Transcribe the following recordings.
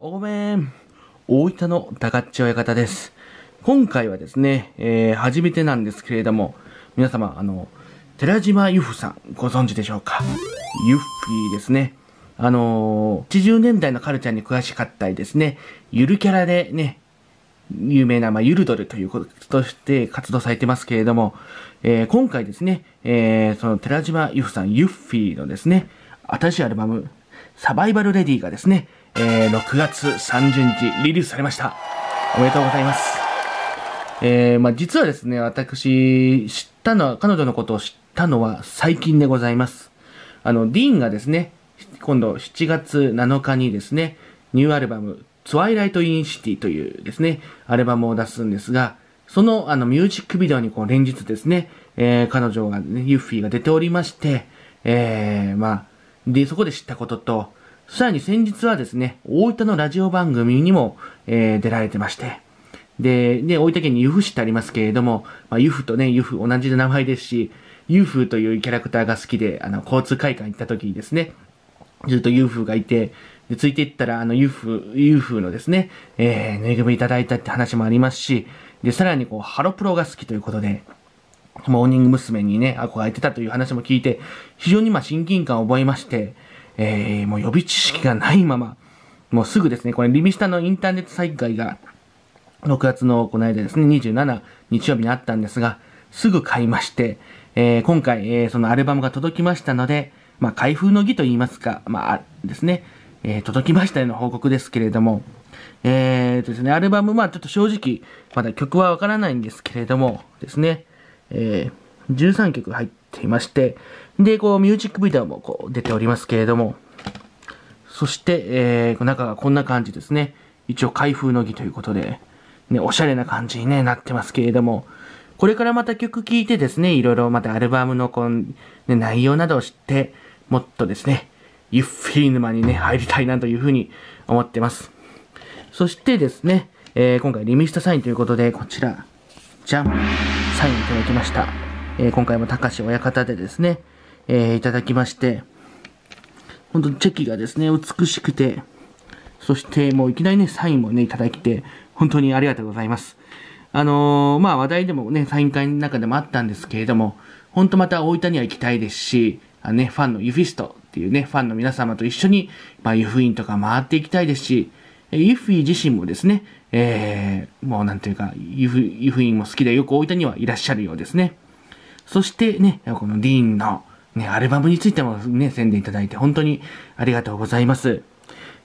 ごめん。大分の高っち親方です。今回はですね、えー、初めてなんですけれども、皆様、あの、寺島由布さん、ご存知でしょうかユッフィーですね。あのー、80年代のカルチャーに詳しかったりですね、ゆるキャラでね、有名な、まあ、ゆるドルということとして活動されてますけれども、えー、今回ですね、えー、その寺島由布さん、ユッフィーのですね、新しいアルバム、サバイバルレディがですね、えー、6月30日リリースされました。おめでとうございます。えー、まあ、実はですね、私、知ったのは、彼女のことを知ったのは最近でございます。あの、ディーンがですね、今度7月7日にですね、ニューアルバム、ツワイライト・イン・シティというですね、アルバムを出すんですが、そのあのミュージックビデオにこう連日ですね、えー、彼女がね、ユッフィーが出ておりまして、えー、まあ、で、そこで知ったことと、さらに先日はですね、大分のラジオ番組にも、えー、出られてまして、で、ね、大分県に由布市ってありますけれども、まあ、由布とね、由布同じ名前ですし、ユ布フというキャラクターが好きで、あの、交通会館行った時にですね、ずっとユ布フがいて、で、ついていったら、あの、ユ布、フ布ユフのですね、えー、ぬいぐるみいただいたって話もありますし、で、さらにこう、ハロプロが好きということで、モーニング娘。にね、憧れてたという話も聞いて、非常にまあ親近感を覚えまして、えー、もう予備知識がないまま、もうすぐですね、これ、リミスタのインターネット再開が、6月のこの間ですね、27日曜日にあったんですが、すぐ買いまして、えー、今回、えー、そのアルバムが届きましたので、まあ、開封の儀と言いますか、まあ、ですね、えー、届きましたよの報告ですけれども、えーとですね、アルバム、まあ、ちょっと正直、まだ曲はわからないんですけれども、ですね、えー、13曲入っていまして、で、こう、ミュージックビデオもこう、出ておりますけれども、そして、えー、中がこんな感じですね。一応開封の儀ということで、ね、おしゃれな感じに、ね、なってますけれども、これからまた曲聴いてですね、いろいろまたアルバムのこの、ね、内容などを知って、もっとですね、ゆっフィー沼にね、入りたいなというふうに思ってます。そしてですね、えー、今回リミストサインということで、こちら、じゃん、サインいただきました。えー、今回も高志親方でですね、えー、いただきまして、本当にチェキがですね、美しくて、そしてもういきなりね、サインもね、いただきて、本当にありがとうございます。あのー、まあ話題でもね、サイン会の中でもあったんですけれども、本当また大分には行きたいですし、あのね、ファンのユフィストっていうね、ファンの皆様と一緒に、まあユフィンとか回っていきたいですし、ユフィ自身もですね、えー、もうなんていうか、ユフ、ユフィンも好きでよく大分にはいらっしゃるようですね。そしてね、このディーンのね、アルバムについてもね、宣伝いただいて本当にありがとうございます。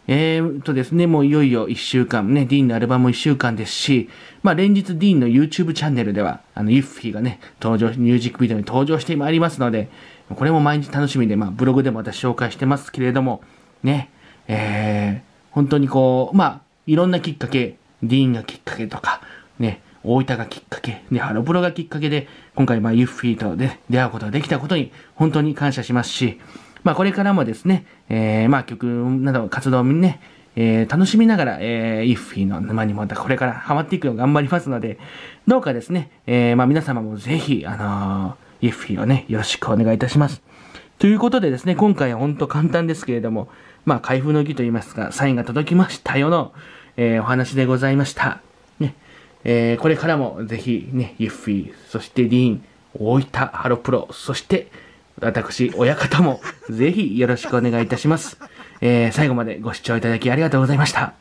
えー、とですね、もういよいよ一週間、ね、ディーンのアルバム一週間ですし、まあ連日ディーンの YouTube チャンネルでは、あの、ユッフィーがね、登場、ミュージックビデオに登場してまいりますので、これも毎日楽しみで、まあブログでも私紹介してますけれども、ね、えー、本当にこう、まあ、いろんなきっかけ、ディーンがきっかけとか、ね、大分がきっかけ、で、ハロプロがきっかけで、今回、まあ、ユッフィーとで出会うことができたことに、本当に感謝しますし、まあ、これからもですね、えー、まあ、曲など活動をね、えー、楽しみながら、えー、ユッフィーの沼にまたこれからハマっていくよう頑張りますので、どうかですね、えー、まあ皆様もぜひ、あのー、イッフィーをね、よろしくお願いいたします。ということでですね、今回は本当簡単ですけれども、まあ開封の儀といいますか、サインが届きましたよの、えー、お話でございました。えー、これからもぜひね、ユッフィー、そしてディーン、大分、ハロプロ、そして、私、親方も、ぜひよろしくお願いいたします。えー、最後までご視聴いただきありがとうございました。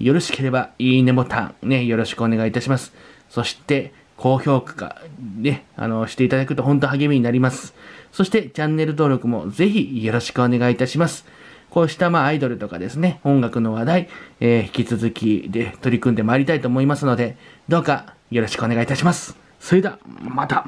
よろしければ、いいねボタン、ね、よろしくお願いいたします。そして、高評価、ね、あの、していただくと本当励みになります。そして、チャンネル登録もぜひよろしくお願いいたします。こうしたまあアイドルとかですね、音楽の話題、えー、引き続きで取り組んでまいりたいと思いますので、どうかよろしくお願いいたします。それでは、また